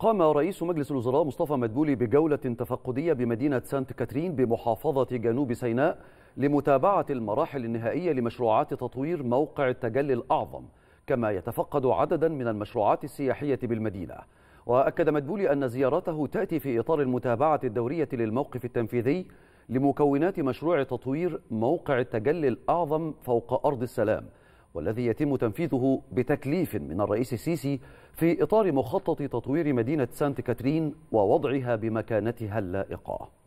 قام رئيس مجلس الوزراء مصطفى مدبولي بجولة تفقدية بمدينة سانت كاترين بمحافظة جنوب سيناء لمتابعة المراحل النهائية لمشروعات تطوير موقع التجلي الأعظم كما يتفقد عددا من المشروعات السياحية بالمدينة وأكد مدبولي أن زيارته تأتي في إطار المتابعة الدورية للموقف التنفيذي لمكونات مشروع تطوير موقع التجلي الأعظم فوق أرض السلام والذي يتم تنفيذه بتكليف من الرئيس السيسي في إطار مخطط تطوير مدينة سانت كاترين ووضعها بمكانتها اللائقة